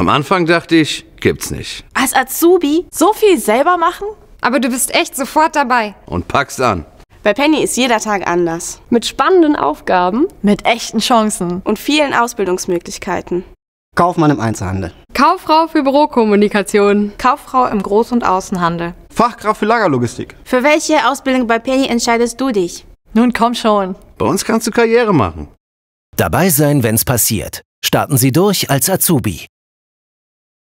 Am Anfang dachte ich, gibt's nicht. Als Azubi so viel selber machen? Aber du bist echt sofort dabei. Und packst an. Bei Penny ist jeder Tag anders. Mit spannenden Aufgaben. Mit echten Chancen. Und vielen Ausbildungsmöglichkeiten. Kaufmann im Einzelhandel. Kauffrau für Bürokommunikation. Kauffrau im Groß- und Außenhandel. Fachkraft für Lagerlogistik. Für welche Ausbildung bei Penny entscheidest du dich? Nun komm schon. Bei uns kannst du Karriere machen. Dabei sein, wenn's passiert. Starten Sie durch als Azubi.